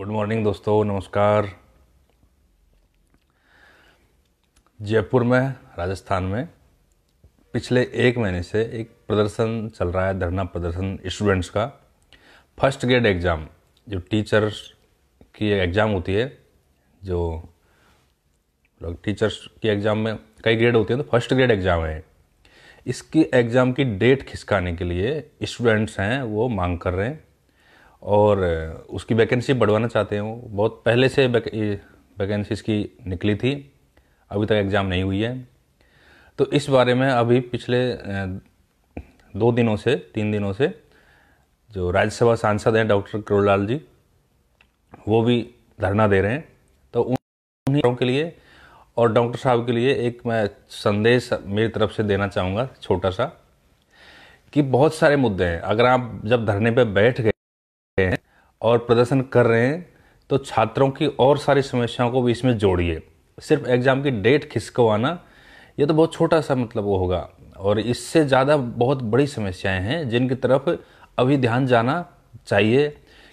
good morning दोस्तों नमस्कार जयपुर में राजस्थान में पिछले एक महीने से एक प्रदर्शन चल रहा है धरना प्रदर्शन स्टूडेंट्स का फर्स्ट ग्रेड एग्ज़ाम जो टीचर्स की एग्ज़ाम होती है जो लोग टीचर्स की एग्ज़ाम में कई ग्रेड होते हैं तो फर्स्ट ग्रेड एग्ज़ाम है इसकी एग्ज़ाम की डेट खिसकाने के लिए स्टूडेंट्स हैं वो मांग कर रहे हैं और उसकी वैकेंसी बढ़वाना चाहते हो बहुत पहले से वैकेंसीज़ की निकली थी अभी तक एग्ज़ाम नहीं हुई है तो इस बारे में अभी पिछले दो दिनों से तीन दिनों से जो राज्यसभा सांसद हैं डॉक्टर करोलाल जी वो भी धरना दे रहे हैं तो उन्हीं के लिए और डॉक्टर साहब के लिए एक मैं संदेश मेरी तरफ से देना चाहूँगा छोटा सा कि बहुत सारे मुद्दे हैं अगर आप जब धरने पर बैठ गए हैं और प्रदर्शन कर रहे हैं तो छात्रों की और सारी समस्याओं को भी इसमें जोड़िए सिर्फ एग्ज़ाम की डेट खिसकवाना ये तो बहुत छोटा सा मतलब वो होगा और इससे ज़्यादा बहुत बड़ी समस्याएं हैं जिनकी तरफ अभी ध्यान जाना चाहिए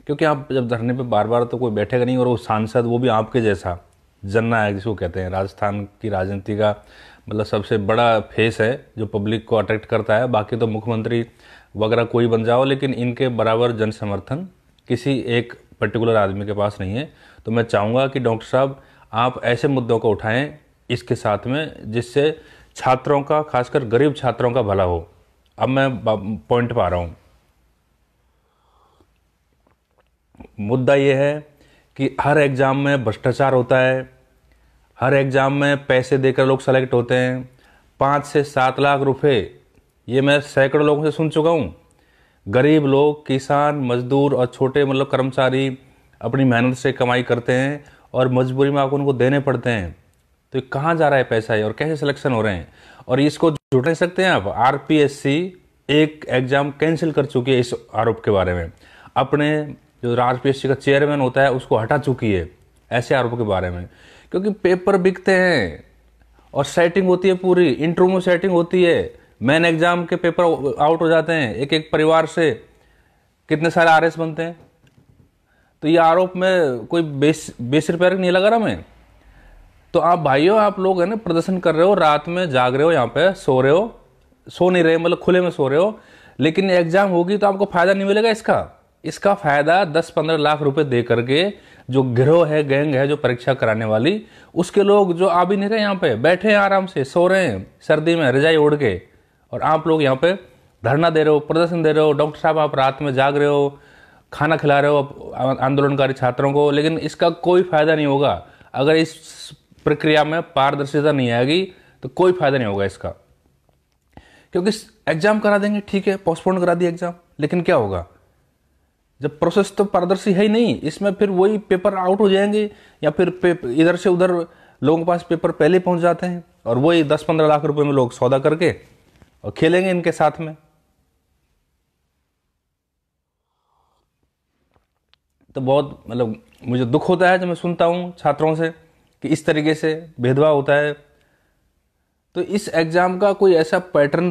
क्योंकि आप जब धरने पर बार बार तो कोई बैठेगा नहीं और वो सांसद वो भी आपके जैसा जन्ना है जिसको कहते हैं राजस्थान की राजनीति का मतलब सबसे बड़ा फेस है जो पब्लिक को अट्रैक्ट करता है बाकी तो मुख्यमंत्री वगैरह कोई बन जाओ लेकिन इनके बराबर जन समर्थन किसी एक पर्टिकुलर आदमी के पास नहीं है तो मैं चाहूँगा कि डॉक्टर साहब आप ऐसे मुद्दों को उठाएं इसके साथ में जिससे छात्रों का खासकर गरीब छात्रों का भला हो अब मैं पॉइंट पा रहा हूँ मुद्दा यह है कि हर एग्ज़ाम में भ्रष्टाचार होता है हर एग्ज़ाम में पैसे देकर लोग सेलेक्ट होते हैं पाँच से सात लाख रुपए ये मैं सैकड़ों लोगों से सुन चुका हूँ गरीब लोग किसान मजदूर और छोटे मतलब कर्मचारी अपनी मेहनत से कमाई करते हैं और मजबूरी में आपको उनको देने पड़ते हैं तो कहाँ जा रहा है पैसा ये और कैसे सिलेक्शन हो रहे हैं और इसको जुट सकते हैं आप आर एक एग्ज़ाम कैंसिल कर चुकी है इस आरोप के बारे में अपने जो आर का चेयरमैन होता है उसको हटा चुकी है ऐसे आरोप के बारे में क्योंकि पेपर बिकते हैं और सेटिंग होती है पूरी इंटरव्यू में सेटिंग होती है मेन एग्जाम के पेपर आउट हो जाते हैं एक एक परिवार से कितने सारे आर बनते हैं तो ये आरोप में कोई बेस बेस रुपये नहीं लगा रहा मैं तो आप भाइयों आप लोग है ना प्रदर्शन कर रहे हो रात में जाग रहे हो यहाँ पे सो रहे हो सो नहीं रहे मतलब खुले में सो रहे हो लेकिन एग्जाम होगी तो आपको फायदा नहीं मिलेगा इसका इसका फायदा 10-15 लाख रुपए दे करके जो गिरोह है गैंग है जो परीक्षा कराने वाली उसके लोग जो आ भी नहीं रहे यहाँ पे बैठे हैं आराम से सो रहे हैं सर्दी में रजाई ओढ़ के और आप लोग यहाँ पे धरना दे रहे हो प्रदर्शन दे रहे हो डॉक्टर साहब आप रात में जाग रहे हो खाना खिला रहे हो आंदोलनकारी छात्रों को लेकिन इसका कोई फायदा नहीं होगा अगर इस प्रक्रिया में पारदर्शिता नहीं आएगी तो कोई फायदा नहीं होगा इसका क्योंकि एग्जाम करा देंगे ठीक है पोस्टपोन करा दिया एग्जाम लेकिन क्या होगा जब प्रोसेस तो पारदर्शी है ही नहीं इसमें फिर वही पेपर आउट हो जाएंगे या फिर इधर से उधर लोगों के पास पेपर पहले पहुंच जाते हैं और वही दस पंद्रह लाख रुपए में लोग सौदा करके और खेलेंगे इनके साथ में तो बहुत मतलब मुझे दुख होता है जब मैं सुनता हूँ छात्रों से कि इस तरीके से भेदभाव होता है तो इस एग्ज़ाम का कोई ऐसा पैटर्न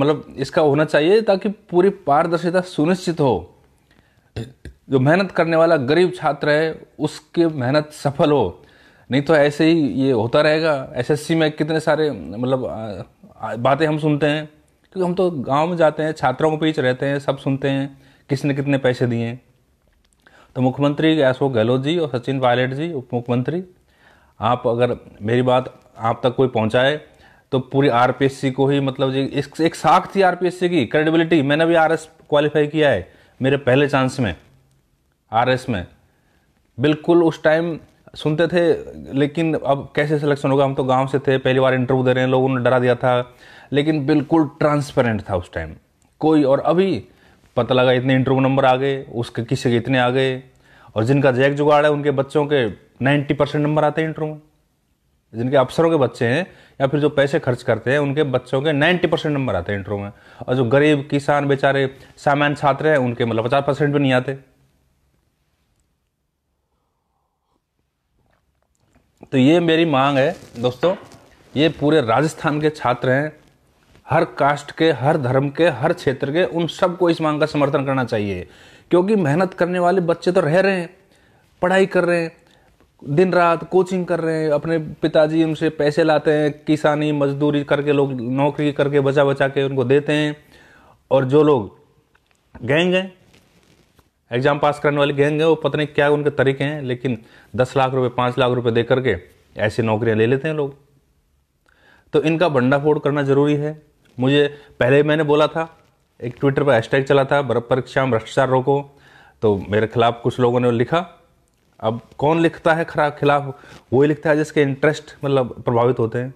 मतलब इसका होना चाहिए ताकि पूरी पारदर्शिता सुनिश्चित हो जो मेहनत करने वाला गरीब छात्र है उसके मेहनत सफल हो नहीं तो ऐसे ही ये होता रहेगा एसएससी में कितने सारे मतलब बातें हम सुनते हैं क्योंकि हम तो गांव में जाते हैं छात्रों के बीच रहते हैं सब सुनते हैं किसने कितने पैसे दिए तो मुख्यमंत्री अशोक गहलोत जी और सचिन पायलट जी उप मुख्यमंत्री आप अगर मेरी बात आप तक कोई पहुंचाए तो पूरी आर को ही मतलब जी एक, एक साख थी आर की क्रेडिबिलिटी मैंने भी एस क्वालिफाई किया है मेरे पहले चांस में आर में बिल्कुल उस टाइम सुनते थे लेकिन अब कैसे सिलेक्शन होगा हम तो गांव से थे पहली बार इंटरव्यू दे रहे हैं लोगों ने डरा दिया था लेकिन बिल्कुल ट्रांसपेरेंट था उस टाइम कोई और अभी पता लगा इतने इंटरव्यू नंबर आ गए उसके किसी के इतने आ गए और जिनका जैक जुगाड़ है उनके बच्चों के नाइन्टी परसेंट नंबर आते हैं इंटरव्यू में जिनके अफसरों के बच्चे हैं या फिर जो पैसे खर्च करते हैं उनके बच्चों के नाइन्टी परसेंट नंबर आते हैं इंटरव्यू में और जो गरीब किसान बेचारे सामान्य छात्र हैं उनके मतलब पचास परसेंट भी नहीं आते तो ये मेरी मांग है दोस्तों ये पूरे राजस्थान के छात्र हैं हर कास्ट के हर धर्म के हर क्षेत्र के उन सबको इस मांग का समर्थन करना चाहिए क्योंकि मेहनत करने वाले बच्चे तो रह रहे हैं पढ़ाई कर रहे हैं दिन रात कोचिंग कर रहे हैं अपने पिताजी उनसे पैसे लाते हैं किसानी मजदूरी करके लोग नौकरी करके बचा बचा के उनको देते हैं और जो लोग गैंग हैं एग्जाम पास करने वाले गैंग है वो पता नहीं क्या उनके तरीके हैं लेकिन दस लाख रुपए पाँच लाख रुपए दे करके ऐसी नौकरियां ले लेते हैं लोग तो इनका भंडाफोड़ करना ज़रूरी है मुझे पहले मैंने बोला था एक ट्विटर पर हैशटैग चला था बर्फ परीक्षा भ्रष्टाचार रोको तो मेरे खिलाफ कुछ लोगों ने लिखा अब कौन लिखता है खरा खिलाफ वही लिखता है जिसके इंटरेस्ट मतलब प्रभावित होते हैं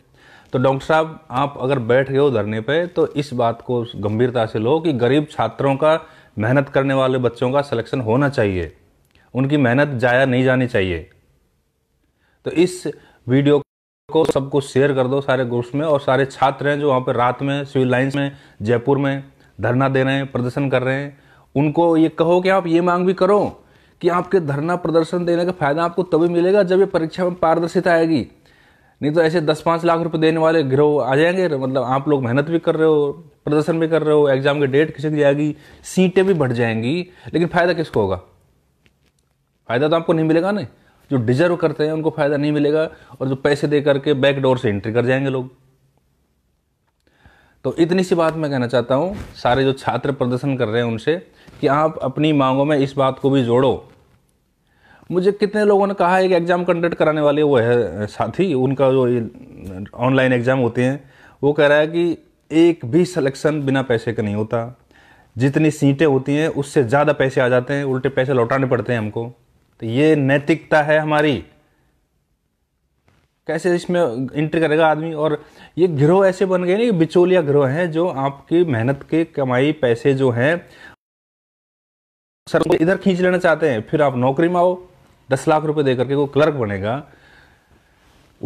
तो डॉक्टर साहब आप अगर बैठ गए हो धरने पे तो इस बात को गंभीरता से लो कि गरीब छात्रों का मेहनत करने वाले बच्चों का सिलेक्शन होना चाहिए उनकी मेहनत जाया नहीं जानी चाहिए तो इस वीडियो को सबको शेयर कर दो सारे ग्रुप्स में और सारे छात्र हैं जो वहाँ पर रात में सिविल लाइन्स में जयपुर में धरना दे रहे हैं प्रदर्शन कर रहे हैं उनको ये कहो कि आप ये मांग भी करो कि आपके धरना प्रदर्शन देने का फायदा आपको तभी मिलेगा जब ये परीक्षा में पारदर्शिता आएगी नहीं तो ऐसे दस पाँच लाख रुपए देने वाले ग्रोह आ जाएंगे मतलब आप लोग मेहनत भी कर रहे हो प्रदर्शन भी कर रहे हो एग्जाम की डेट खिसक जाएगी सीटें भी बढ़ जाएंगी लेकिन फ़ायदा किसको होगा फ़ायदा तो आपको नहीं मिलेगा ना जो डिजर्व करते हैं उनको फ़ायदा नहीं मिलेगा और जो पैसे दे करके बैक डोर से एंट्री कर जाएंगे लोग तो इतनी सी बात मैं कहना चाहता हूँ सारे जो छात्र प्रदर्शन कर रहे हैं उनसे कि आप अपनी मांगों में इस बात को भी जोड़ो मुझे कितने लोगों ने कहा है कि एग्ज़ाम कंडक्ट कराने वाले वो है साथी उनका जो ये ऑनलाइन एग्ज़ाम होते हैं वो कह रहा है कि एक भी सिलेक्शन बिना पैसे का नहीं होता जितनी सीटें होती हैं उससे ज़्यादा पैसे आ जाते हैं उल्टे पैसे लौटाने पड़ते हैं हमको तो ये नैतिकता है हमारी कैसे इसमें इंट्री करेगा आदमी और ये गिरोह ऐसे बन गए ना ये बिचौलिया गिरोह हैं जो आपकी मेहनत के कमाई पैसे जो हैं सर इधर खींच लेना चाहते हैं फिर आप नौकरी में आओ दस लाख रुपए दे करके वो क्लर्क बनेगा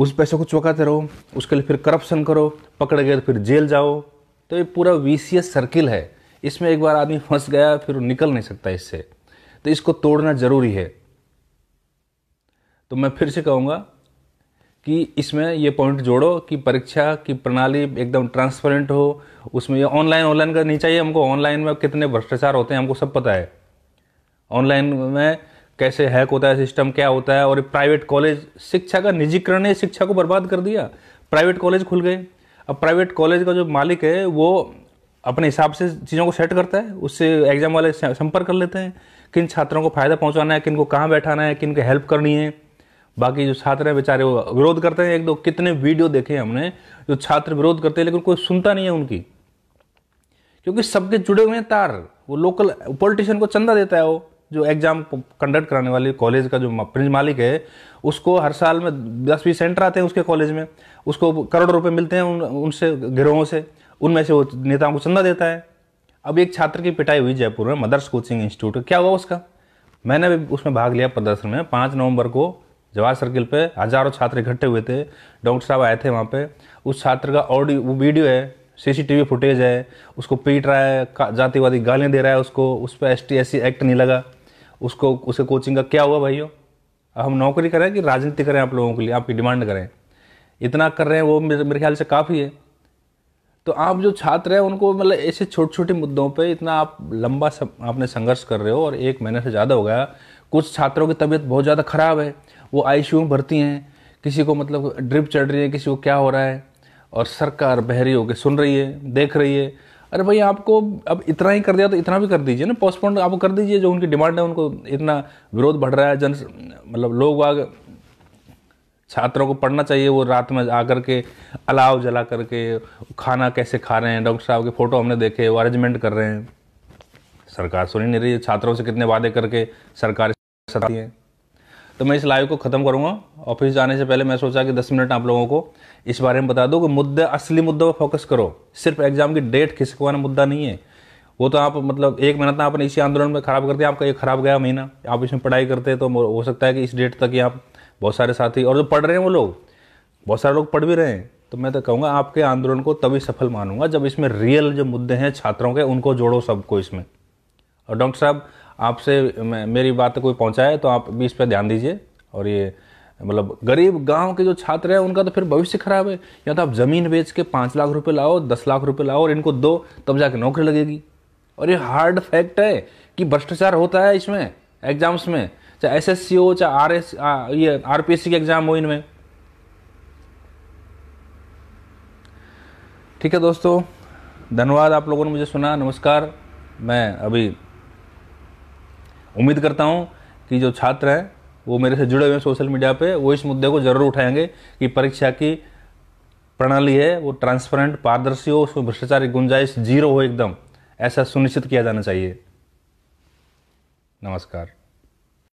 उस पैसे को चौकाते रहो उसके लिए फिर करप्शन करो पकड़ गए तो फिर जेल जाओ तो ये पूरा वी सर्किल है इसमें एक बार आदमी फंस गया फिर निकल नहीं सकता इससे तो इसको तोड़ना ज़रूरी है तो मैं फिर से कहूँगा कि इसमें ये पॉइंट जोड़ो कि परीक्षा की प्रणाली एकदम ट्रांसपेरेंट हो उसमें ये ऑनलाइन ऑनलाइन का नहीं चाहिए हमको ऑनलाइन में कितने भ्रष्टाचार होते हैं हमको सब पता है ऑनलाइन में कैसे हैक होता है सिस्टम क्या होता है और प्राइवेट कॉलेज शिक्षा का निजीकरण ने शिक्षा को बर्बाद कर दिया प्राइवेट कॉलेज खुल गए अब प्राइवेट कॉलेज का जो मालिक है वो अपने हिसाब से चीज़ों को सेट करता है उससे एग्जाम वाले संपर्क कर लेते हैं किन छात्रों को फ़ायदा पहुंचाना है किन को कहाँ बैठाना है किन को हेल्प करनी है बाकी जो छात्र हैं बेचारे वो विरोध करते हैं एक दो कितने वीडियो देखे हमने जो छात्र विरोध करते हैं लेकिन कोई सुनता नहीं है उनकी क्योंकि सबके जुड़े हुए हैं तार वो लोकल पॉलिटिशियन को चंदा देता है वो जो एग्ज़ाम कंडक्ट कराने वाले कॉलेज का जो प्रिंस मालिक है उसको हर साल में दस बीस सेंटर आते हैं उसके कॉलेज में उसको करोड़ रुपए मिलते हैं उन, उनसे गिरोहों से उनमें से वो नेताओं को चंदा देता है अब एक छात्र की पिटाई हुई जयपुर में मदर्स कोचिंग इंस्टीट्यूट क्या हुआ उसका मैंने भी उसमें भाग लिया प्रदर्शन में पाँच नवंबर को जवाहर सर्किल पे हजारों छात्र इकट्ठे हुए थे डॉक्टर साहब आए थे वहाँ पे उस छात्र का ऑडियो वो वीडियो है सीसीटीवी फुटेज है उसको पीट रहा है जातिवादी गालियाँ दे रहा है उसको उस पर एस टी एक्ट नहीं लगा उसको उसे कोचिंग का क्या हुआ भाइयों हम नौकरी करें कि राजनीति करें आप लोगों के लिए आपकी डिमांड करें इतना कर रहे हैं वो मेरे ख्याल से काफ़ी है तो आप जो छात्र हैं उनको मतलब ऐसे छोटे छोटे मुद्दों पे इतना आप लंबा सब आपने संघर्ष कर रहे हो और एक महीने से ज़्यादा हो गया कुछ छात्रों की तबीयत बहुत ज़्यादा ख़राब है वो आई में भरती हैं किसी को मतलब ड्रिप चढ़ रही है किसी को क्या हो रहा है और सरकार बहरी होकर सुन रही है देख रही है अरे भाई आपको अब इतना ही कर दिया तो इतना भी कर दीजिए ना पोस्टपोन आप कर दीजिए जो उनकी डिमांड है उनको इतना विरोध बढ़ रहा है जन मतलब लोग आग छात्रों को पढ़ना चाहिए वो रात में आकर के अलाव जला करके खाना कैसे खा रहे हैं डॉक्टर साहब के फ़ोटो हमने देखे वो अरेंजमेंट कर रहे हैं सरकार सुनी नहीं रही है छात्रों से कितने वादे करके सरकार सताती है तो मैं इस लाइव को ख़त्म करूँगा ऑफिस जाने से पहले मैं सोचा कि दस मिनट आप लोगों को इस बारे में बता दूँ कि मुद्दे असली मुद्दों पर फोकस करो सिर्फ एग्जाम की डेट खिसकवाना मुद्दा नहीं है वो तो आप मतलब एक महीना था तो आपने इसी आंदोलन में ख़राब कर दिया आपका ये ख़राब गया महीना आप इसमें पढ़ाई करते तो हो सकता है कि इस डेट तक ही आप बहुत सारे साथी और जो पढ़ रहे हैं वो लोग बहुत सारे लोग पढ़ भी रहे हैं तो मैं तो कहूँगा आपके आंदोलन को तभी सफल मानूंगा जब इसमें रियल जो मुद्दे हैं छात्रों के उनको जोड़ो सबको इसमें और डॉक्टर साहब आपसे मेरी बात कोई पहुँचाए तो आप भी इस पर ध्यान दीजिए और ये मतलब गरीब गांव के जो छात्र हैं उनका तो फिर भविष्य खराब है या तो आप ज़मीन बेच के पाँच लाख रुपए लाओ दस लाख रुपए लाओ और इनको दो तब जाके नौकरी लगेगी और ये हार्ड फैक्ट है कि भ्रष्टाचार होता है इसमें एग्जाम्स में चाहे एस एस सी हो चाहे आर एस ये आर पी एस सी के एग्ज़ाम हो इनमें ठीक है दोस्तों धन्यवाद आप लोगों ने मुझे सुना नमस्कार मैं अभी उम्मीद करता हूँ कि जो छात्र हैं वो मेरे से जुड़े हुए हैं सोशल मीडिया पे वो इस मुद्दे को जरूर उठाएंगे कि परीक्षा की प्रणाली है वो ट्रांसपेरेंट पारदर्शी हो उसमें भ्रष्टाचार की गुंजाइश जीरो हो एकदम ऐसा सुनिश्चित किया जाना चाहिए नमस्कार